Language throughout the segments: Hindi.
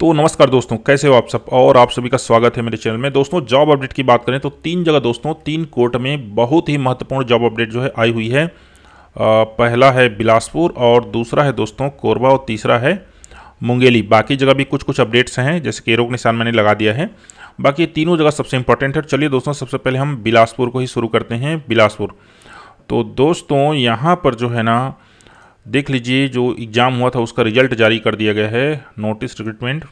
तो नमस्कार दोस्तों कैसे हो आप सब और आप सभी का स्वागत है मेरे चैनल में दोस्तों जॉब अपडेट की बात करें तो तीन जगह दोस्तों तीन कोर्ट में बहुत ही महत्वपूर्ण जॉब अपडेट जो है आई हुई है आ, पहला है बिलासपुर और दूसरा है दोस्तों कोरबा और तीसरा है मुंगेली बाकी जगह भी कुछ कुछ अपडेट्स हैं जैसे कि रोग निशान मैंने लगा दिया है बाकी तीनों जगह सबसे इंपॉर्टेंट है चलिए दोस्तों सबसे पहले हम बिलासपुर को ही शुरू करते हैं बिलासपुर तो दोस्तों यहाँ पर जो है ना देख लीजिए जो एग्ज़ाम हुआ था उसका रिजल्ट जारी कर दिया गया है नोटिस रिक्रूटमेंट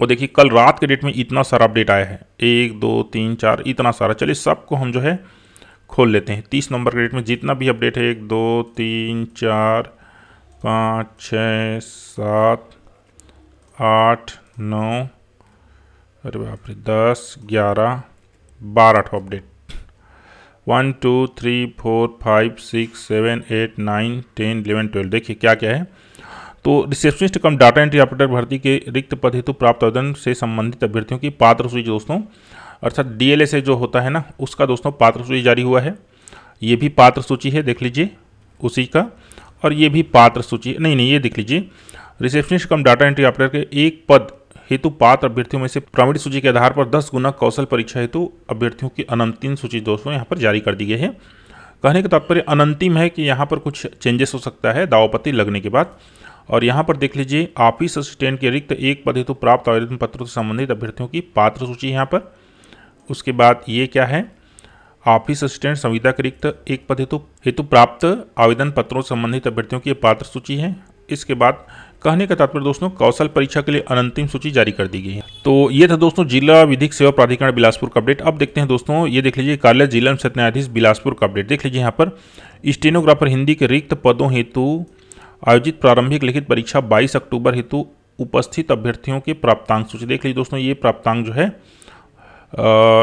और देखिए कल रात के डेट में इतना सारा अपडेट आया है एक दो तीन चार इतना सारा चलिए सबको हम जो है खोल लेते हैं तीस नंबर के डेट में जितना भी अपडेट है एक दो तीन चार पाँच छ सात आठ नौ अरे बाप रे दस ग्यारह बारह ठो update one two three four five six seven eight nine ten eleven twelve देखिए क्या क्या है तो receptionist cum data entry operator भर्ती के रिक्त पद हेतु प्राप्त आवेदन से संबंधित अभ्यर्थियों की पात्र सूची दोस्तों अर्थात ए जो होता है ना उसका दोस्तों पात्र सूची जारी हुआ है ये भी पात्र सूची है देख लीजिए उसी का और ये भी पात्र सूची नहीं नहीं ये देख लीजिए receptionist cum data entry operator के एक पद हेतु पात्र अभ्यर्थियों में से प्रामीण सूची के आधार पर दस गुना कौशल परीक्षा हेतु अभ्यर्थियों की अनंतिम सूची दोस्तों यहाँ पर जारी कर दी गई है कहने का तात्पर्य अनंतिम है कि यहाँ पर कुछ चेंजेस हो सकता है दावापत्ति लगने के बाद और यहाँ पर देख लीजिए ऑफिस असिस्टेंट के रिक्त एक पद हेतु प्राप्त आवेदन पत्रों से संबंधित अभ्यर्थियों की पात्र सूची यहाँ पर उसके बाद ये क्या है ऑफिस असिस्टेंट संविदा के रिक्त एक पद हेतु हेतु प्राप्त आवेदन पत्रों से संबंधित अभ्यर्थियों की पात्र सूची है इसके बाद कहने का तात्पर्य दोस्तों कौशल परीक्षा के लिए अनंतिम सूची जारी कर दी गई है तो ये था दोस्तों जिला विधिक सेवा प्राधिकरण बिलासपुर का अपडेट अब देखते हैं दोस्तों ये देख लीजिए कार्यालय जिला सत्य न्यायाधीश बिलासपुर का अपडेट देख लीजिए यहाँ पर स्टेनोग्राफर हिंदी के रिक्त पदों हेतु आयोजित प्रारंभिक लिखित परीक्षा बाईस अक्टूबर हेतु उपस्थित अभ्यर्थियों के प्राप्तांक सूची देख लीजिए दोस्तों ये प्राप्तांक जो है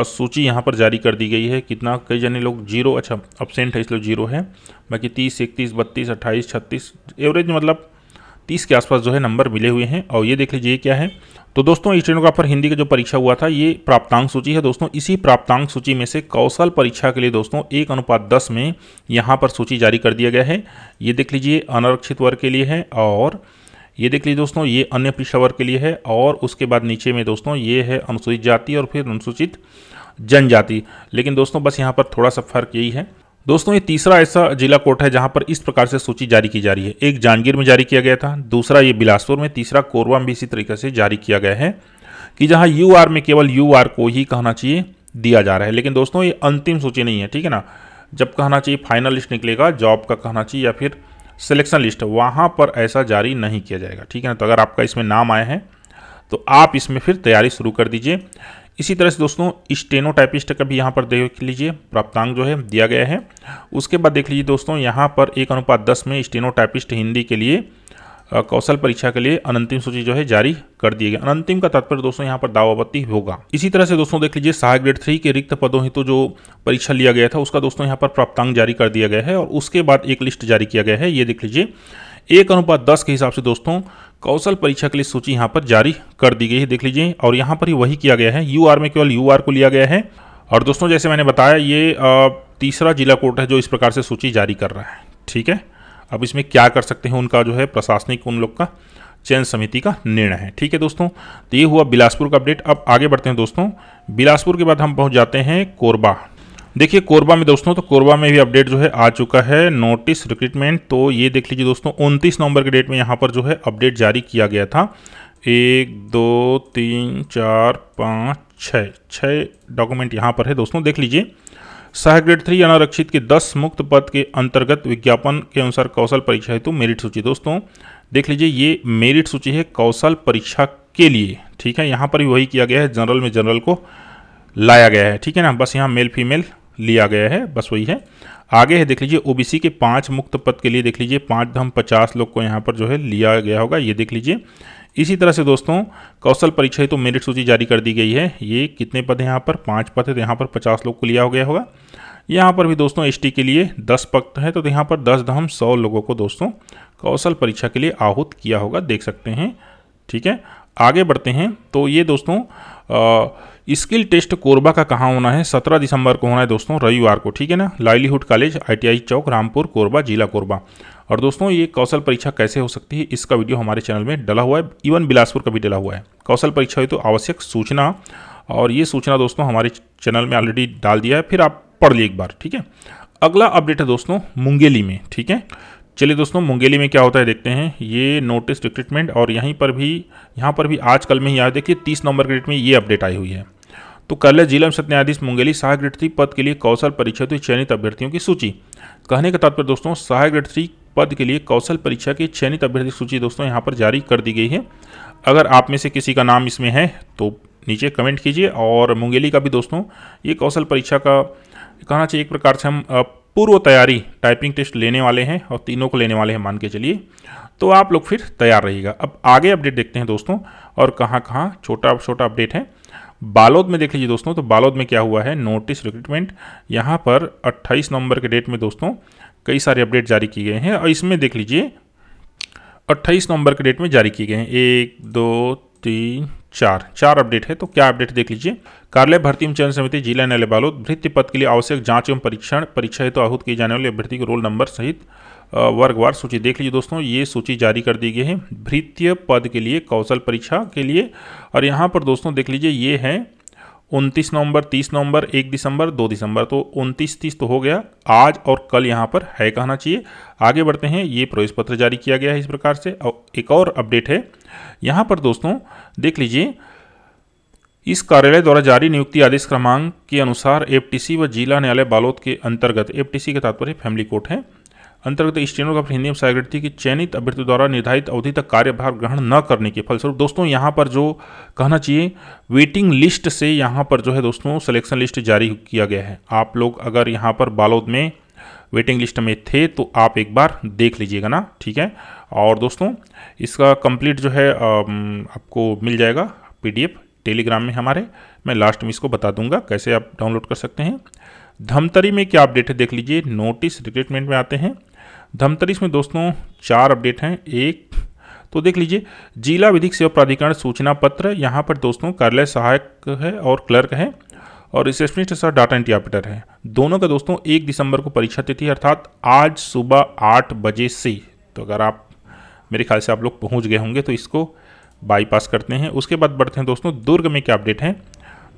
सूची यहाँ पर जारी कर दी गई है कितना कई जने लोग जीरो अच्छा अपसेंट है इसलिए जीरो है बाकी तीस इकतीस बत्तीस अट्ठाईस छत्तीस एवरेज मतलब तीस के आसपास जो है नंबर मिले हुए हैं और ये देख लीजिए क्या है तो दोस्तों स्टेनोग्राफर हिंदी का जो परीक्षा हुआ था ये प्राप्तांक सूची है दोस्तों इसी प्राप्तांक सूची में से कौशल परीक्षा के लिए दोस्तों एक अनुपात दस में यहाँ पर सूची जारी कर दिया गया है ये देख लीजिए अनारक्षित वर्ग के लिए है और ये देख लीजिए दोस्तों ये अन्य पिछड़ा वर्ग के लिए है और उसके बाद नीचे में दोस्तों ये है अनुसूचित जाति और फिर अनुसूचित जनजाति लेकिन दोस्तों बस यहाँ पर थोड़ा सा फर्क यही है दोस्तों ये तीसरा ऐसा जिला कोर्ट है जहां पर इस प्रकार से सूची जारी की जा रही है एक जांजगीर में जारी किया गया था दूसरा ये बिलासपुर में तीसरा कोरबा में भी इसी तरीके से जारी किया गया है कि जहां यू आर में केवल यू आर को ही कहना चाहिए दिया जा रहा है लेकिन दोस्तों ये अंतिम सूची नहीं है ठीक है ना जब कहना चाहिए फाइनल लिस्ट निकलेगा जॉब का कहना चाहिए या फिर सिलेक्शन लिस्ट वहाँ पर ऐसा जारी नहीं किया जाएगा ठीक है ना तो अगर आपका इसमें नाम आया है तो आप इसमें फिर तैयारी शुरू कर दीजिए इसी तरह से दोस्तों स्टेनोटाइपिस्ट का भी यहाँ पर देख लीजिए प्राप्तांक जो है दिया गया है उसके बाद देख लीजिए दोस्तों यहाँ पर एक अनुपात दस में स्टेनोटाइपिस्ट हिंदी के लिए कौशल परीक्षा के लिए अनंतिम सूची जो है जारी कर दी गई अनंतिम का तात्पर्य दोस्तों यहाँ पर दावापत्ति होगा इसी तरह से दोस्तों देख लीजिए सहायक ग्रेड थ्री के रिक्त पदों हेतु तो जो परीक्षा लिया गया था उसका दोस्तों यहाँ पर प्राप्तांक जारी कर दिया गया है और उसके बाद एक लिस्ट जारी किया गया है ये देख लीजिए एक अनुपात दस के हिसाब से दोस्तों कौशल परीक्षा के लिए सूची यहाँ पर जारी कर दी गई है देख लीजिए और यहाँ पर ही वही किया गया है यू में केवल यू को लिया गया है और दोस्तों जैसे मैंने बताया ये तीसरा जिला कोर्ट है जो इस प्रकार से सूची जारी कर रहा है ठीक है अब इसमें क्या कर सकते हैं उनका जो है प्रशासनिक उन लोग का चयन समिति का निर्णय है ठीक है दोस्तों तो ये हुआ बिलासपुर का अपडेट अब आगे बढ़ते हैं दोस्तों बिलासपुर के बाद हम पहुंच जाते हैं कोरबा देखिए कोरबा में दोस्तों तो कोरबा में भी अपडेट जो है आ चुका है नोटिस रिक्रूटमेंट तो ये देख लीजिए दोस्तों उनतीस नवंबर के डेट में यहाँ पर जो है अपडेट जारी किया गया था एक दो तीन चार पाँच छः छः डॉक्यूमेंट यहाँ पर है दोस्तों देख लीजिए सहायक ग्रेड थ्री अनारक्षित के दस मुक्त पद के अंतर्गत विज्ञापन के अनुसार कौशल परीक्षा हेतु मेरिट सूची दोस्तों देख लीजिए ये मेरिट सूची है कौशल परीक्षा के लिए ठीक है यहाँ पर भी वही किया गया है जनरल में जनरल को लाया गया है ठीक है ना बस यहाँ मेल फीमेल लिया गया है बस वही है आगे है देख लीजिए ओबीसी के पांच मुक्त पद के लिए देख लीजिए पाँच दम पचास लोग को यहाँ पर जो है लिया गया होगा ये देख लीजिए इसी तरह से दोस्तों कौशल परीक्षा तो मेरिट सूची जारी कर दी गई है ये कितने पद हैं यहाँ पर पाँच पद है तो यहाँ पर पचास लोग को लिया हो गया होगा यहाँ पर भी दोस्तों एसटी के लिए दस पद है तो यहाँ पर दस धम सौ लोगों को दोस्तों कौशल परीक्षा के लिए आहूत किया होगा देख सकते हैं ठीक है आगे बढ़ते हैं तो ये दोस्तों स्किल टेस्ट कोरबा का कहाँ होना है सत्रह दिसंबर को होना है दोस्तों रविवार को ठीक है ना लाइवलीहुड कॉलेज आईटीआई चौक रामपुर कोरबा जिला कोरबा और दोस्तों ये कौशल परीक्षा कैसे हो सकती है इसका वीडियो हमारे चैनल में डला हुआ है इवन बिलासपुर का भी डला हुआ है कौशल परीक्षा हुई तो आवश्यक सूचना और ये सूचना दोस्तों हमारे चैनल में ऑलरेडी डाल दिया है फिर आप पढ़ लिए एक बार ठीक है अगला अपडेट है दोस्तों मुंगेली में ठीक है चलिए दोस्तों मुंगेली में क्या होता है देखते हैं ये नोटिस रिक्रूटमेंट और यहीं पर भी यहाँ पर भी आज कल में ही आया देखिए तीस नवंबर के डेट में ये अपडेट आई हुई है तो कल जिला सत्य न्यायाधीश मुंगेली सहायक ग्रेड थ्री पद के लिए कौशल परीक्षा की चयनित अभ्यर्थियों की सूची कहने का तात्पर्य दोस्तों सहायक ग्रेड थ्री पद के लिए कौशल परीक्षा की चयनित अभ्यर्थी सूची दोस्तों यहाँ पर जारी कर दी गई है अगर आप में से किसी का नाम इसमें है तो नीचे कमेंट कीजिए और मुंगेली का भी दोस्तों ये कौशल परीक्षा का कहना चाहिए एक प्रकार से हम पूर्व तैयारी टाइपिंग टेस्ट लेने वाले हैं और तीनों को लेने वाले हैं मान के चलिए तो आप लोग फिर तैयार रहिएगा अब आगे अपडेट देखते हैं दोस्तों और कहाँ कहाँ छोटा छोटा अपडेट है बालोद में देख लीजिए दोस्तों तो बालोद में क्या हुआ है नोटिस रिक्रूटमेंट यहाँ पर 28 नवंबर के डेट में दोस्तों कई सारे अपडेट जारी किए गए हैं और इसमें देख लीजिए 28 नवंबर के डेट में जारी किए गए हैं एक दो तीन चार चार अपडेट है तो क्या अपडेट देख लीजिए कार्यालय भर्ती चयन समिति जिला न्यायालय बालोद भृत्य पद के लिए आवश्यक जांच एवं परीक्षण परीक्षा हेतु तो आहूत किए जाने वाले अभ्यर्थी के रोल नंबर सहित वर्गवार सूची देख लीजिए दोस्तों ये सूची जारी कर दी गई है भृत्य पद के लिए कौशल परीक्षा के लिए और यहाँ पर दोस्तों देख लीजिए ये है उनतीस नवंबर तीस नवंबर एक दिसंबर दो दिसंबर तो उनतीस तीस तो हो गया आज और कल यहाँ पर है कहना चाहिए आगे बढ़ते हैं ये प्रवेश पत्र जारी किया गया है इस प्रकार से और एक और अपडेट है यहाँ पर दोस्तों देख लीजिए इस कार्यालय द्वारा जारी नियुक्ति आदेश क्रमांक के अनुसार एफ व जिला न्यायालय बालोद के अंतर्गत एफ के तात्पर्य फैमिली कोर्ट है अंतर्गत इस चैनल का हिंदी थी की चयनित अभ्यर्थी द्वारा निर्धारित अवधि तक कार्यभार ग्रहण न करने के फलस्वरूप दोस्तों यहाँ पर जो कहना चाहिए वेटिंग लिस्ट से यहाँ पर जो है दोस्तों सिलेक्शन लिस्ट जारी किया गया है आप लोग अगर यहाँ पर बालोद में वेटिंग लिस्ट में थे तो आप एक बार देख लीजिएगा ना ठीक है और दोस्तों इसका कंप्लीट जो है आपको मिल जाएगा पी टेलीग्राम में हमारे मैं लास्ट में इसको बता दूंगा कैसे आप डाउनलोड कर सकते हैं धमतरी में क्या अपडेट है देख लीजिए नोटिस रिक्रूटमेंट में आते हैं धमतरीस में दोस्तों चार अपडेट हैं एक तो देख लीजिए जिला विधिक सेवा प्राधिकरण सूचना पत्र यहाँ पर दोस्तों कार्यालय सहायक है और क्लर्क है और receptionist sir data entry operator है दोनों का दोस्तों एक दिसंबर को परीक्षा तिथि अर्थात आज सुबह आठ बजे से तो अगर आप मेरे ख्याल से आप लोग पहुँच गए होंगे तो इसको बाईपास करते हैं उसके बाद बढ़ते हैं दोस्तों दुर्ग में क्या अपडेट हैं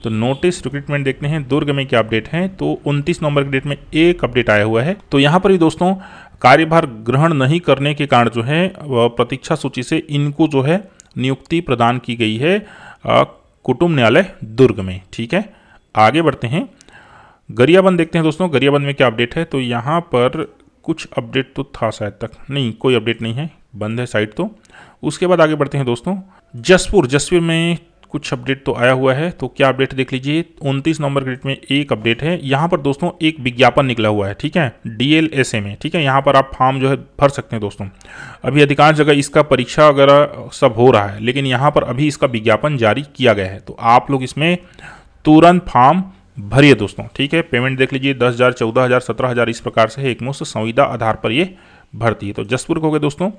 तो नोटिस रिक्रूटमेंट देखते हैं दुर्ग में क्या अपडेट है तो 29 नवंबर के डेट में एक अपडेट आया हुआ है तो यहाँ पर भी दोस्तों कार्यभार ग्रहण नहीं करने के कारण जो है प्रतीक्षा सूची से इनको जो है नियुक्ति प्रदान की गई है कुटुंब न्यायालय दुर्ग में ठीक है आगे बढ़ते हैं गरियाबंद देखते हैं दोस्तों गरियाबंद में क्या अपडेट है तो यहाँ पर कुछ अपडेट तो था शायद तक नहीं कोई अपडेट नहीं है बंद है साइट तो उसके बाद आगे बढ़ते हैं दोस्तों जसपुर जसपुर में कुछ अपडेट तो आया हुआ है तो क्या अपडेट देख लीजिए उनतीस नंबर ग्रेड में एक अपडेट है यहाँ पर दोस्तों एक विज्ञापन निकला हुआ है ठीक है डीएलएसए में ठीक है यहाँ पर आप फॉर्म जो है भर सकते हैं दोस्तों अभी अधिकांश जगह इसका परीक्षा वगैरह सब हो रहा है लेकिन यहाँ पर अभी इसका विज्ञापन जारी किया गया है तो आप लोग इसमें तुरंत फॉर्म भरिए दोस्तों ठीक है पेमेंट देख लीजिए दस हज़ार चौदह हज़ार सत्रह हज़ार इस प्रकार से है एकमुश्त संविदा आधार पर ये भर्ती है तो जसपुर को गए दोस्तों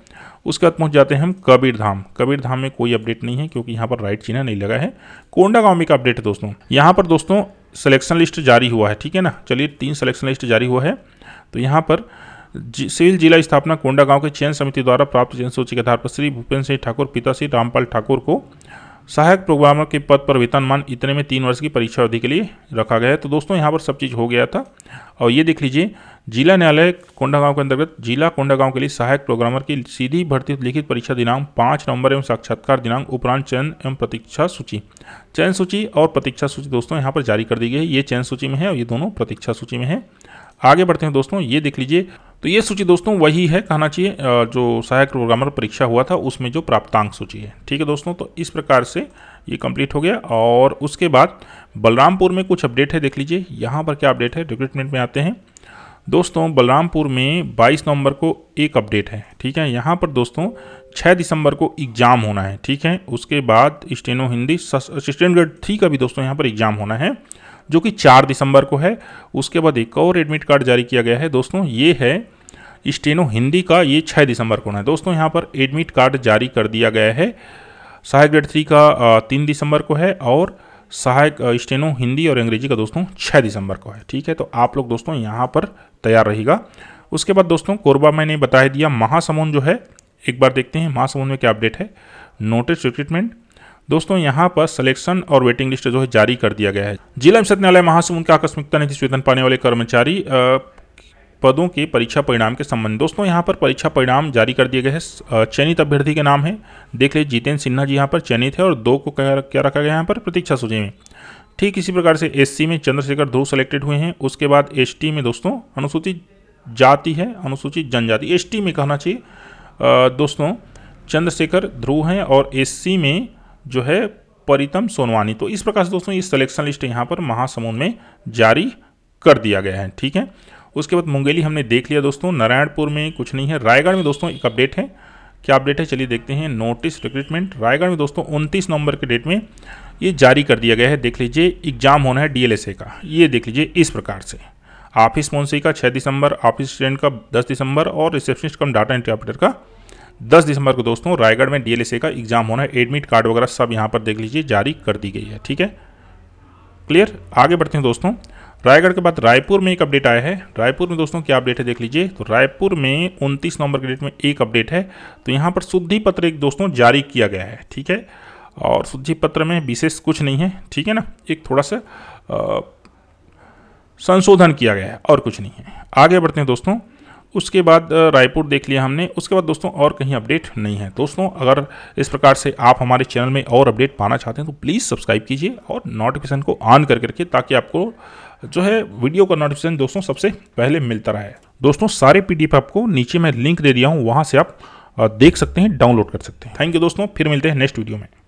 उसके बाद पहुंच जाते हैं हम कबीर धाम कबीर धाम में कोई अपडेट नहीं है क्योंकि यहाँ पर राइट चिन्ह नहीं लगा है कोंडा गांव में का अपडेट है दोस्तों यहाँ पर दोस्तों सिलेक्शन लिस्ट जारी हुआ है ठीक है ना चलिए तीन सिलेक्शन लिस्ट जारी हुआ है तो यहाँ पर सिविल जिला स्थापना कोंडा गांव के चयन समिति द्वारा प्राप्त चयन सूची के आधार पर श्री भूपेन्द्र सिंह ठाकुर पिता श्री रामपाल ठाकुर को सहायक प्रोग्रामर के पद पर वेतनमान इतने में तीन वर्ष की परीक्षा अवधि के लिए रखा गया है तो दोस्तों यहाँ पर सब चीज़ हो गया था और ये देख लीजिए जिला न्यायालय कोंडागांव के अंतर्गत जिला कोंडागांव के लिए सहायक प्रोग्रामर की सीधी भर्ती लिखित परीक्षा दिनांक पाँच नवंबर एवं साक्षात्कार दिनांक उपरांत चयन एवं प्रतीक्षा सूची चयन सूची और प्रतीक्षा सूची दोस्तों यहाँ पर जारी कर दी गई है ये चयन सूची में है और ये दोनों प्रतीक्षा सूची में है आगे बढ़ते हैं दोस्तों ये देख लीजिए तो ये सूची दोस्तों वही है कहना चाहिए जो सहायक प्रोग्रामर परीक्षा हुआ था उसमें जो प्राप्तांक सूची है ठीक है दोस्तों तो इस प्रकार से ये कंप्लीट हो गया और उसके बाद बलरामपुर में कुछ अपडेट है देख लीजिए यहाँ पर क्या अपडेट है रिक्रूटमेंट में आते हैं दोस्तों बलरामपुर में 22 नवंबर को एक अपडेट है ठीक है यहाँ पर दोस्तों 6 दिसंबर को एग्ज़ाम होना है ठीक है उसके बाद steno Hindi assistant grade three का भी दोस्तों यहाँ पर एग्ज़ाम होना है जो कि चार दिसंबर को है उसके बाद एक और एडमिट कार्ड जारी किया गया है दोस्तों ये है स्टेनो हिंदी का ये छः दिसंबर को है दोस्तों यहाँ पर एडमिट कार्ड जारी कर दिया गया है सहायक ग्रेड थ्री का तीन दिसंबर को है और सहायक स्टेनो हिंदी और अंग्रेजी का दोस्तों छः दिसंबर को है ठीक है तो आप लोग दोस्तों यहाँ पर तैयार रहेगा उसके बाद दोस्तों कोरबा मैंने बता दिया महासमुंद जो है एक बार देखते हैं महासमुंद में क्या अपडेट है नोटिस रिक्रूटमेंट दोस्तों यहाँ पर सिलेक्शन और वेटिंग लिस्ट जो है जारी कर दिया गया है जिला एवं न्यायालय महासमुंद का आकस्मिकता नीति वेतन पाने वाले कर्मचारी पदों के परीक्षा परिणाम के संबंध दोस्तों यहाँ पर परीक्षा परिणाम जारी कर दिए गए हैं चयनित अभ्यर्थी के नाम है देख लीजिए जितेंद्र सिन्हा जी यहाँ पर चयनित है और दो को क्या रखा गया यहाँ पर प्रतीक्षा सूची में ठीक इसी प्रकार से एस में चंद्रशेखर ध्रुव सेलेक्टेड हुए हैं उसके बाद एस में दोस्तों अनुसूचित जाति है अनुसूचित जनजाति एस में कहना चाहिए दोस्तों चंद्रशेखर ध्रुव हैं और एस में जो है परितम सोनवानी तो इस प्रकार से दोस्तों ये सिलेक्शन लिस्ट यहाँ पर महासमुंद में जारी कर दिया गया है ठीक है उसके बाद मुंगेली हमने देख लिया दोस्तों नारायणपुर में कुछ नहीं है रायगढ़ में दोस्तों एक अपडेट है क्या अपडेट है चलिए देखते हैं नोटिस रिक्रूटमेंट रायगढ़ में दोस्तों उनतीस नवंबर के डेट में ये जारी कर दिया गया है देख लीजिए एग्जाम होना है डीएलएसए का ये देख लीजिए इस प्रकार से ऑफिस मोनसी का 6 दिसंबर ऑफिस स्टूडेंट का 10 दिसंबर और रिसेप्शनिस्ट कम डाटा इंटरप्रेटर का 10 दिसंबर को दोस्तों रायगढ़ में डीएलएसए का एग्जाम होना है एडमिट कार्ड वगैरह सब यहाँ पर देख लीजिए जारी कर दी गई है ठीक है क्लियर आगे बढ़ते हैं दोस्तों रायगढ़ के बाद रायपुर में एक अपडेट आया है रायपुर में दोस्तों क्या अपडेट है देख लीजिए तो रायपुर में 29 नवंबर के डेट में एक अपडेट है तो यहाँ पर शुद्धि पत्र एक दोस्तों जारी किया गया है ठीक है और शुद्धि पत्र में विशेष कुछ नहीं है ठीक है ना एक थोड़ा सा संशोधन किया गया है और कुछ नहीं है आगे बढ़ते हैं दोस्तों उसके बाद रायपुर देख लिया हमने उसके बाद दोस्तों और कहीं अपडेट नहीं है दोस्तों अगर इस प्रकार से आप हमारे चैनल में और अपडेट पाना चाहते हैं तो प्लीज़ सब्सक्राइब कीजिए और नोटिफिकेशन को ऑन कर करके ताकि आपको जो है वीडियो का नोटिफिकेशन दोस्तों सबसे पहले मिलता रहे दोस्तों सारे पीडीएफ आपको नीचे मैं लिंक दे दिया हूँ वहाँ से आप देख सकते हैं डाउनलोड कर सकते हैं थैंक यू दोस्तों फिर मिलते हैं नेक्स्ट वीडियो में